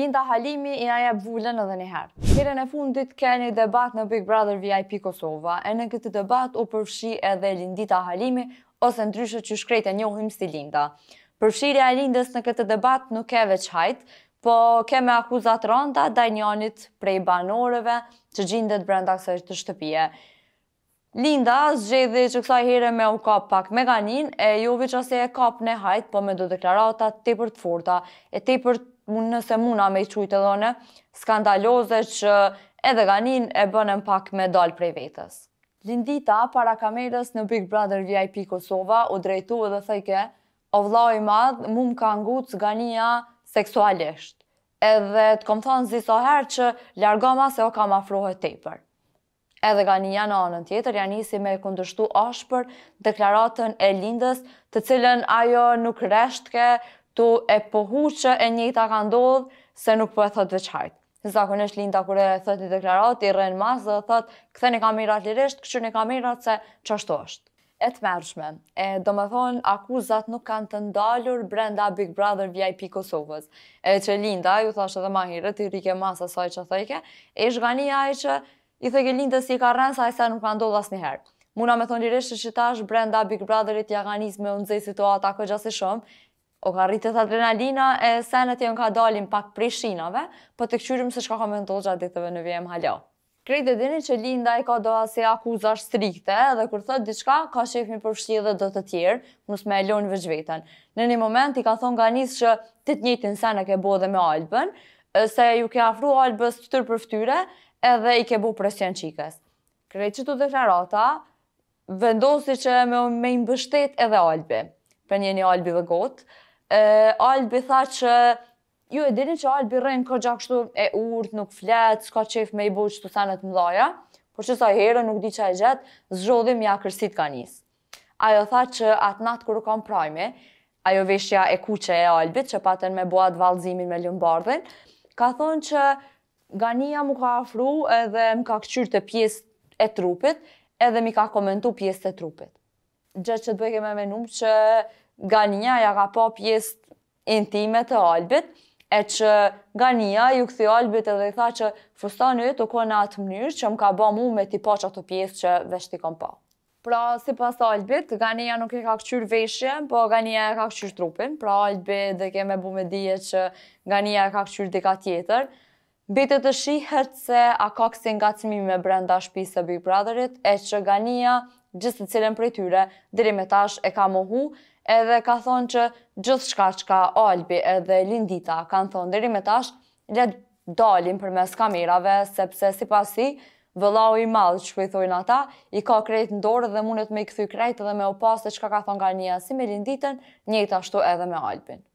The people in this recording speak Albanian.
Linda Halimi i aja vullën edhe njëherë. Kire në fundit ke një debat në Big Brother VIP Kosova, e në këtë debat u përfshi edhe Lindita Halimi, ose ndryshë që shkrejt e njohim si Linda. Përfshirja e Lindës në këtë debat nuk po ke veç hajtë, po keme akuzat rënda dajnjonit prej banoreve që gjindet brenda kësaj të shtëpije. Linda zgjedhi që kësaj here me u kap pak meganin e jo që ose e kap në hajt, po me do deklarata të për të forta e të për të nëse muna me i qujtë edhe skandaloze që edhe ganin e bënën pak me dalë prej vetës. Lindita, para kamerës në Big Brother VIP Kosova, u drejtu edhe thejke, o vla i madhë, mu më ka ngucë ganija seksualisht. Edhe të kom thonë ziso herë që largoma se o ka ma frohet tepër. Edhe ganija në anën tjetër, janë isi me këndërshtu ashpër deklaratën e lindës, të cilën ajo nuk reshtke, to e pohu që e njëta ka ndodhë se nuk po e thot veçhajt. është linda kur e thot një deklarat, i rrenë masë dhe thot, këthe një kamerat lirisht, këqë një kamerat se që është E të mërshme, e do më thonë akuzat nuk kanë të ndalur brenda Big Brother VIP Kosovës. E që Linda, ju thashtë edhe ma hirët, i rike masë asaj që thëjke, e shgani aj që i thëjke Linda si ka rrenë saj se nuk ka ndodhë asë njëherë. Muna me thonë lirisht që tash brenda Big Brotherit ja ka me unëzëj situata këgja shumë, o ka rritët adrenalina e senet jenë ka dalin pak prej shinave, po të këqyrim se shka komentohë gjatë ditëve në vjem halja. Krejt e dini që Linda i ka do asë akuza strikte dhe kur thotë diçka, ka shefmi përfshi dhe do të tjerë, mësë me elonë vëzh vetën. Në një moment i ka thonë nga njësë që të të njëtin senë ke bo dhe me Albën, se ju ke afru Albës të tërë përftyre edhe i ke bo presjen qikës. Krejt që të deklarata, vendosi që me, imbështet edhe Albi, për një një Albi dhe gotë, Albi tha që ju e dini që Albi rënë kërë gjak shtu e urt, nuk flet, s'ka qef me i buqë të sanët mdoja, por që sa herë nuk di që e gjatë, zxodhim ja kërësit ka Ajo tha që atë natë kërë kam prajme, ajo veshja e kuqe e Albit që paten me boat valzimin me lëmbardhin, ka thonë që Gania mu ka afru edhe më ka këqyrë të pjesë e trupit edhe mi ka komentu pjesë të trupit. Gjë që të bëjke me menum që Gania ja ka pa pjesë intime të Albit, e që Gania ju këthi Albit edhe i tha që frustanë e të kona atë mënyrë që më ka ba mu me t'i pa që ato pjesë që vesh t'i kom pa. Pra, si pas Albit, Gania nuk e ka këqyrë veshje, po Gania e ka këqyrë trupin, pra Albit dhe keme bu me dhije që Gania e ka këqyrë dika tjetër, Bitë të shihet se a kësi nga cimi me brenda e Big Brotherit e që gania gjithë të cilën për tyre dhe me tash e ka mohu edhe ka thonë që gjithë shka që ka Albi edhe Lindita kanë thonë dhe me tash le dalin për mes kamerave sepse si pasi vëllau i madhë që pëjthojnë ata i ka krejt në dorë dhe mundet me i këthy krejt edhe me opaste që ka ka thonë gania si me Linditën njëta ashtu edhe me Albin.